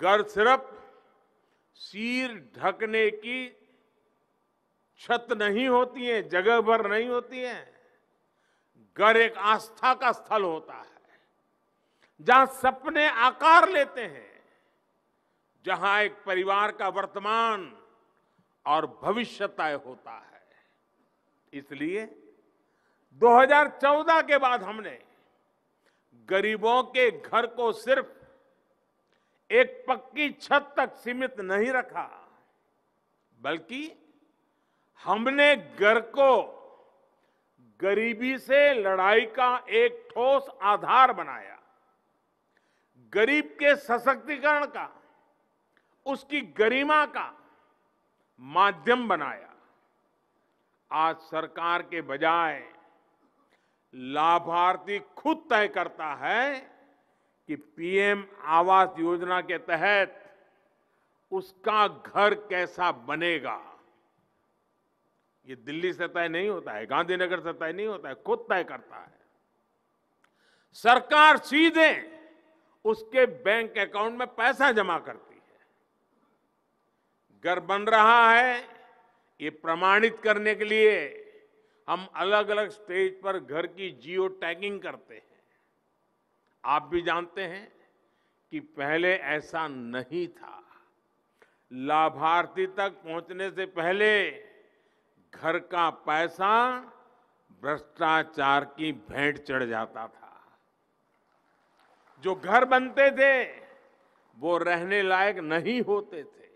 घर सिर्फ सिर ढकने की छत नहीं होती है जगह भर नहीं होती है घर एक आस्था का स्थल होता है जहां सपने आकार लेते हैं जहां एक परिवार का वर्तमान और भविष्य तय होता है इसलिए 2014 के बाद हमने गरीबों के घर को सिर्फ एक पक्की छत तक सीमित नहीं रखा बल्कि हमने घर को गरीबी से लड़ाई का एक ठोस आधार बनाया गरीब के सशक्तिकरण का उसकी गरिमा का माध्यम बनाया आज सरकार के बजाय लाभार्थी खुद तय करता है कि पीएम आवास योजना के तहत उसका घर कैसा बनेगा ये दिल्ली से तय नहीं होता है गांधीनगर से तय नहीं होता है खुद तय करता है सरकार सीधे उसके बैंक अकाउंट में पैसा जमा करती है घर बन रहा है ये प्रमाणित करने के लिए हम अलग अलग स्टेज पर घर की जियो टैगिंग करते हैं आप भी जानते हैं कि पहले ऐसा नहीं था लाभार्थी तक पहुंचने से पहले घर का पैसा भ्रष्टाचार की भेंट चढ़ जाता था जो घर बनते थे वो रहने लायक नहीं होते थे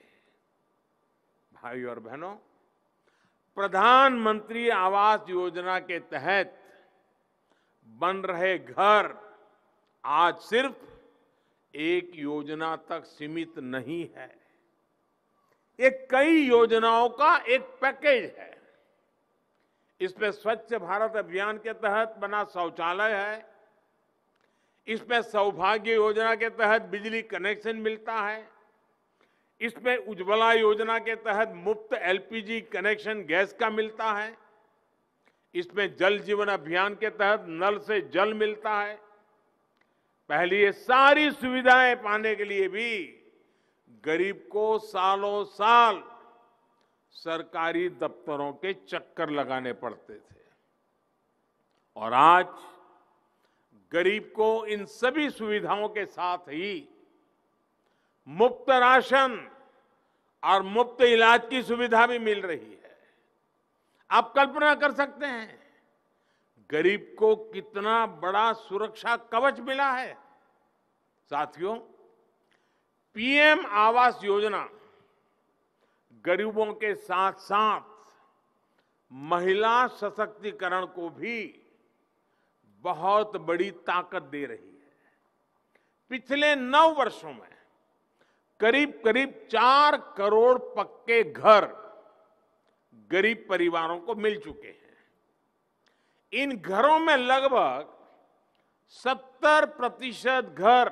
भाई और बहनों प्रधानमंत्री आवास योजना के तहत बन रहे घर आज सिर्फ एक योजना तक सीमित नहीं है ये कई योजनाओं का एक पैकेज है इसमें स्वच्छ भारत अभियान के तहत बना शौचालय है इसमें सौभाग्य योजना के तहत बिजली कनेक्शन मिलता है इसमें उज्ज्वला योजना के तहत मुफ्त एलपीजी कनेक्शन गैस का मिलता है इसमें जल जीवन अभियान के तहत नल से जल मिलता है पहले ये सारी सुविधाएं पाने के लिए भी गरीब को सालों साल सरकारी दफ्तरों के चक्कर लगाने पड़ते थे और आज गरीब को इन सभी सुविधाओं के साथ ही मुफ्त राशन और मुफ्त इलाज की सुविधा भी मिल रही है आप कल्पना कर सकते हैं गरीब को कितना बड़ा सुरक्षा कवच मिला है साथियों पीएम आवास योजना गरीबों के साथ साथ महिला सशक्तिकरण को भी बहुत बड़ी ताकत दे रही है पिछले नौ वर्षों में करीब करीब चार करोड़ पक्के घर गरीब परिवारों को मिल चुके हैं इन घरों में लगभग 70 प्रतिशत घर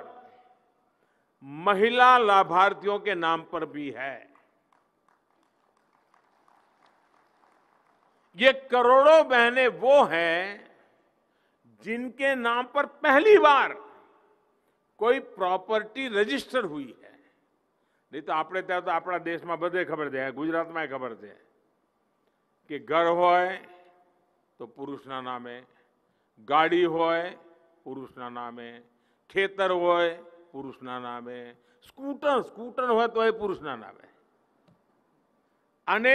महिला लाभार्थियों के नाम पर भी है ये करोड़ों बहनें वो हैं जिनके नाम पर पहली बार कोई प्रॉपर्टी रजिस्टर हुई है नहीं तो तो अपना देश में बदे खबर दे गुजरात में खबर दे कि घर हो તો પુરુષના નામે ગાડી હોય પુરુષના નામે ખેતર હોય પુરુષના નામે સ્કૂટર સ્કૂટર હોય તો એ પુરુષના નામે અને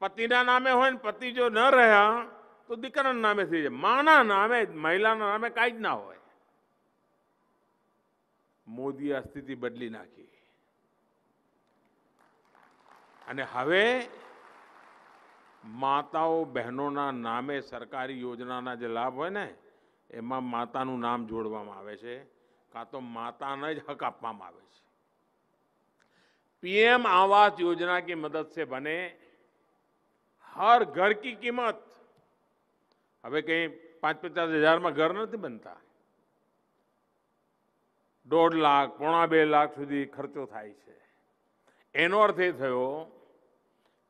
પતિના નામે હોય ને પતિ જો ન રહ્યા તો દીકરાના નામે થઈ જાય માના નામે મહિલાના નામે કાંઈ જ ના હોય મોદી આ સ્થિતિ બદલી નાખી અને હવે માતાઓ બહેનોના નામે સરકારી યોજનાના જે લાભ હોય ને એમાં માતાનું નામ જોડવામાં આવે છે કાં તો માતાને જ હક આપવામાં આવે છે પીએમ આવાસ યોજના की મદદ સે બને હર ઘર કી કિંમત હવે કંઈ પાંચ પચાસ હજારમાં ઘર નથી બનતા દોઢ લાખ પોણા બે લાખ સુધી ખર્ચો થાય છે એનો અર્થ એ થયો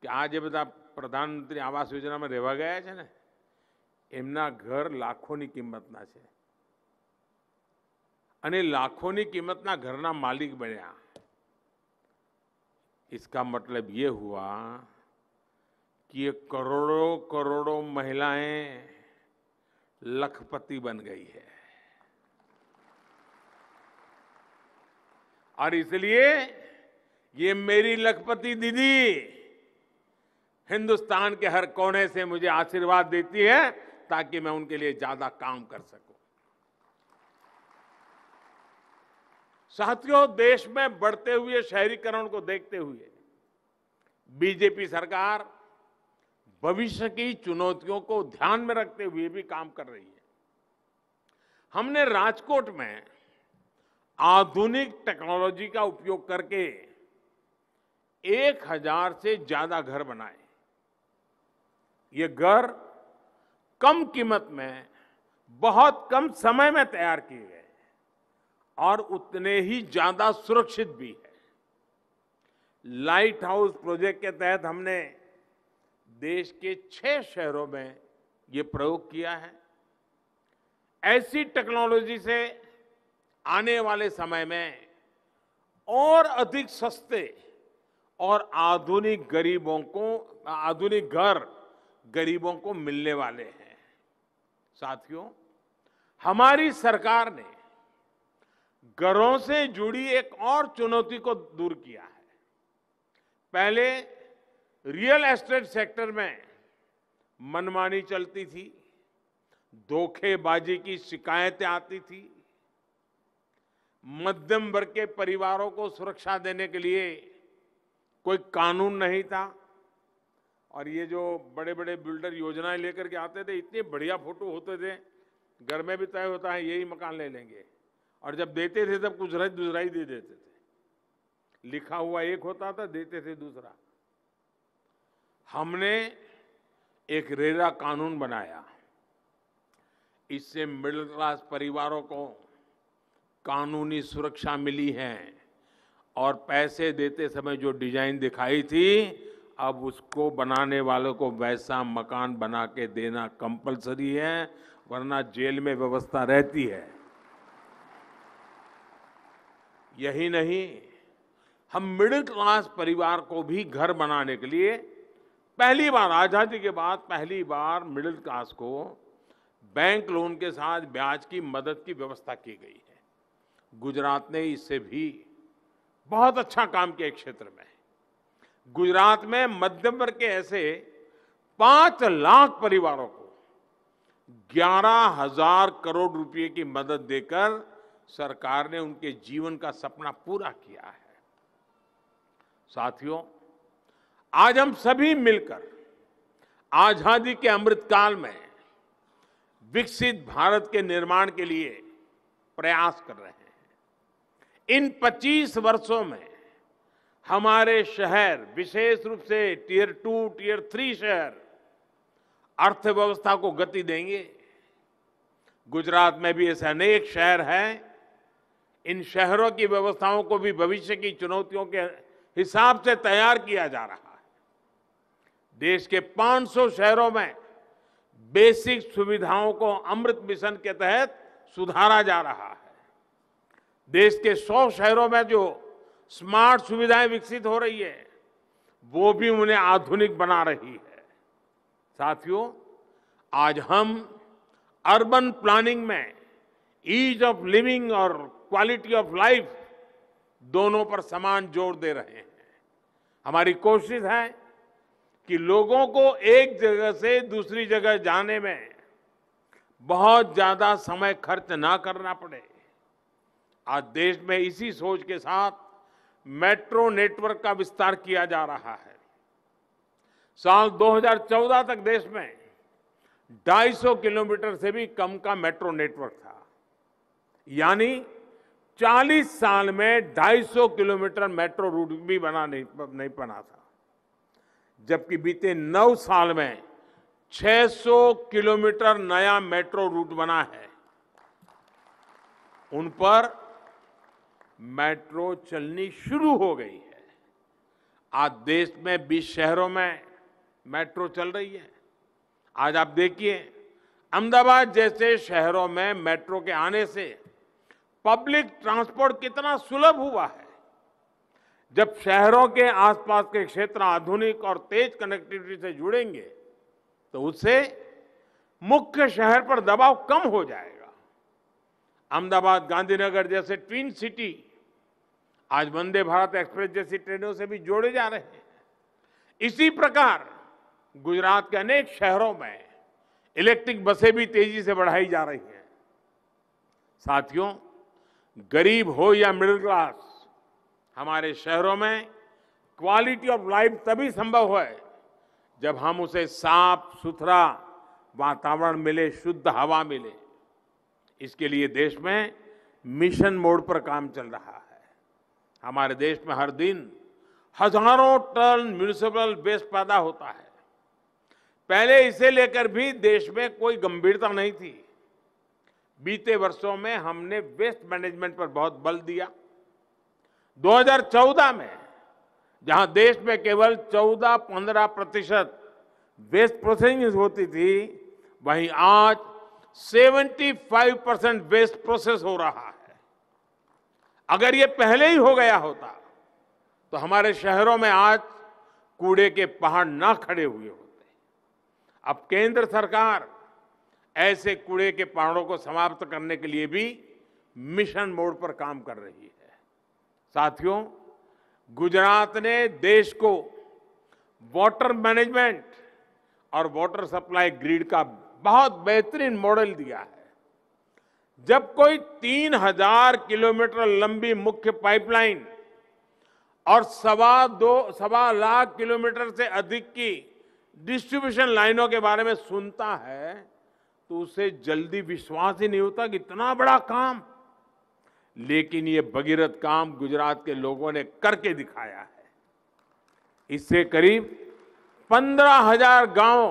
કે આ જે બધા प्रधानमंत्री आवास योजना में रहवा गया है ने घर लाखों की किमतना है लाखों की किमतना घरना मालिक बनया इसका मतलब ये हुआ कि ये करोड़ों करोड़ों महिलाएं लखपति बन गई है और इसलिए ये मेरी लखपति दीदी हिंदुस्तान के हर कोने से मुझे आशीर्वाद देती है ताकि मैं उनके लिए ज्यादा काम कर सकूं साथियों देश में बढ़ते हुए शहरीकरण को देखते हुए बीजेपी सरकार भविष्य की चुनौतियों को ध्यान में रखते हुए भी काम कर रही है हमने राजकोट में आधुनिक टेक्नोलॉजी का उपयोग करके एक हजार से ज्यादा घर बनाए ये घर कम कीमत में बहुत कम समय में तैयार किए गए और उतने ही ज्यादा सुरक्षित भी है लाइट हाउस प्रोजेक्ट के तहत हमने देश के छह शहरों में ये प्रयोग किया है ऐसी टेक्नोलॉजी से आने वाले समय में और अधिक सस्ते और आधुनिक गरीबों को आधुनिक घर गर, गरीबों को मिलने वाले हैं साथियों हमारी सरकार ने घरों से जुड़ी एक और चुनौती को दूर किया है पहले रियल एस्टेट सेक्टर में मनमानी चलती थी धोखेबाजी की शिकायतें आती थी मध्यम वर्ग के परिवारों को सुरक्षा देने के लिए कोई कानून नहीं था और ये जो बड़े बड़े बिल्डर योजनाएं लेकर के आते थे इतने बढ़िया फोटो होते थे घर में भी तय होता है यही मकान ले लेंगे और जब देते थे तब कुछ रज दूसरा ही दे देते थे लिखा हुआ एक होता था देते थे दूसरा हमने एक रेरा कानून बनाया इससे मिडिल क्लास परिवारों को कानूनी सुरक्षा मिली है और पैसे देते समय जो डिजाइन दिखाई थी अब उसको बनाने वालों को वैसा मकान बना के देना कंपलसरी है वरना जेल में व्यवस्था रहती है यही नहीं हम मिडिल क्लास परिवार को भी घर बनाने के लिए पहली बार आज़ादी के बाद पहली बार मिडिल क्लास को बैंक लोन के साथ ब्याज की मदद की व्यवस्था की गई है गुजरात ने इससे भी बहुत अच्छा काम किया क्षेत्र में गुजरात में मध्यम वर्ग के ऐसे पांच लाख परिवारों को ग्यारह हजार करोड़ रुपए की मदद देकर सरकार ने उनके जीवन का सपना पूरा किया है साथियों आज हम सभी मिलकर आजादी के अमृतकाल में विकसित भारत के निर्माण के लिए प्रयास कर रहे हैं इन 25 वर्षों में हमारे शहर विशेष रूप से टीयर टू टीयर थ्री शहर अर्थव्यवस्था को गति देंगे गुजरात में भी ऐसे अनेक शहर हैं इन शहरों की व्यवस्थाओं को भी भविष्य की चुनौतियों के हिसाब से तैयार किया जा रहा है देश के 500 शहरों में बेसिक सुविधाओं को अमृत मिशन के तहत सुधारा जा रहा है देश के 100 शहरों में जो स्मार्ट सुविधाएं विकसित हो रही है वो भी उन्हें आधुनिक बना रही है साथियों आज हम अर्बन प्लानिंग में ईज ऑफ लिविंग और क्वालिटी ऑफ लाइफ दोनों पर समान जोर दे रहे हैं हमारी कोशिश है कि लोगों को एक जगह से दूसरी जगह जाने में बहुत ज्यादा समय खर्च ना करना पड़े आज देश में इसी सोच के साथ मेट्रो नेटवर्क का विस्तार किया जा रहा है साल 2014 तक देश में 250 किलोमीटर से भी कम का मेट्रो नेटवर्क था यानी 40 साल में 250 किलोमीटर मेट्रो रूट भी बना नहीं नहीं बना था जबकि बीते 9 साल में 600 किलोमीटर नया मेट्रो रूट बना है उन पर मेट्रो चलनी शुरू हो गई है आज देश में बीस शहरों में मेट्रो चल रही है आज आप देखिए अहमदाबाद जैसे शहरों में मेट्रो के आने से पब्लिक ट्रांसपोर्ट कितना सुलभ हुआ है जब शहरों के आसपास के क्षेत्र आधुनिक और तेज कनेक्टिविटी से जुड़ेंगे तो उससे मुख्य शहर पर दबाव कम हो जाएगा अहमदाबाद गांधीनगर जैसे ट्विन सिटी आज वंदे भारत एक्सप्रेस जैसी ट्रेनों से भी जोड़े जा रहे हैं इसी प्रकार गुजरात के अनेक शहरों में इलेक्ट्रिक बसें भी तेजी से बढ़ाई जा रही हैं साथियों गरीब हो या मिडिल क्लास हमारे शहरों में क्वालिटी ऑफ लाइफ तभी संभव है जब हम उसे साफ सुथरा वातावरण मिले शुद्ध हवा मिले इसके लिए देश में मिशन मोड पर काम चल रहा है हमारे देश में हर दिन हजारों टन म्यूनिसिपल वेस्ट पैदा होता है पहले इसे लेकर भी देश में कोई गंभीरता नहीं थी बीते वर्षों में हमने वेस्ट मैनेजमेंट पर बहुत बल दिया 2014 में जहां देश में केवल 14-15 प्रतिशत वेस्ट प्रोसेसिंग होती थी वहीं आज 75 परसेंट वेस्ट प्रोसेस हो रहा है अगर ये पहले ही हो गया होता तो हमारे शहरों में आज कूड़े के पहाड़ ना खड़े हुए होते अब केंद्र सरकार ऐसे कूड़े के पहाड़ों को समाप्त करने के लिए भी मिशन मोड पर काम कर रही है साथियों गुजरात ने देश को वाटर मैनेजमेंट और वाटर सप्लाई ग्रिड का बहुत बेहतरीन मॉडल दिया है जब कोई 3000 किलोमीटर लंबी मुख्य पाइपलाइन और सवा दो सवा लाख किलोमीटर से अधिक की डिस्ट्रीब्यूशन लाइनों के बारे में सुनता है तो उसे जल्दी विश्वास ही नहीं होता कि इतना बड़ा काम लेकिन ये भगीरथ काम गुजरात के लोगों ने करके दिखाया है इससे करीब पंद्रह हजार गांव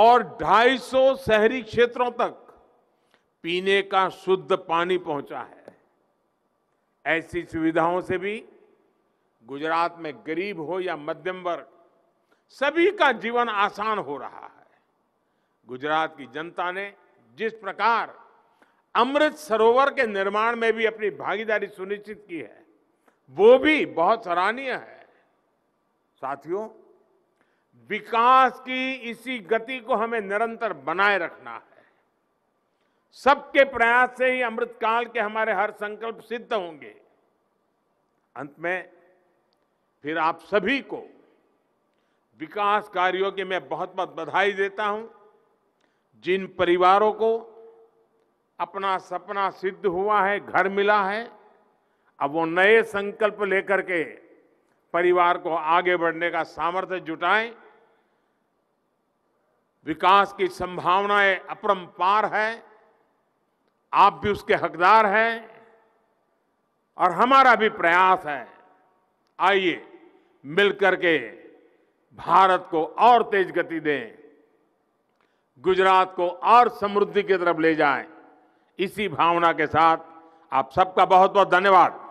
और 250 शहरी क्षेत्रों तक पीने का शुद्ध पानी पहुंचा है ऐसी सुविधाओं से भी गुजरात में गरीब हो या मध्यम वर्ग सभी का जीवन आसान हो रहा है गुजरात की जनता ने जिस प्रकार अमृत सरोवर के निर्माण में भी अपनी भागीदारी सुनिश्चित की है वो भी बहुत सराहनीय है साथियों विकास की इसी गति को हमें निरंतर बनाए रखना है सबके प्रयास से ही अमृतकाल के हमारे हर संकल्प सिद्ध होंगे अंत में फिर आप सभी को विकास कार्यों की मैं बहुत बहुत बधाई देता हूं जिन परिवारों को अपना सपना सिद्ध हुआ है घर मिला है अब वो नए संकल्प लेकर के परिवार को आगे बढ़ने का सामर्थ्य जुटाएं विकास की संभावनाएं अपरंपार है आप भी उसके हकदार हैं और हमारा भी प्रयास है आइए मिलकर के भारत को और तेज गति दें गुजरात को और समृद्धि की तरफ ले जाएं इसी भावना के साथ आप सबका बहुत बहुत धन्यवाद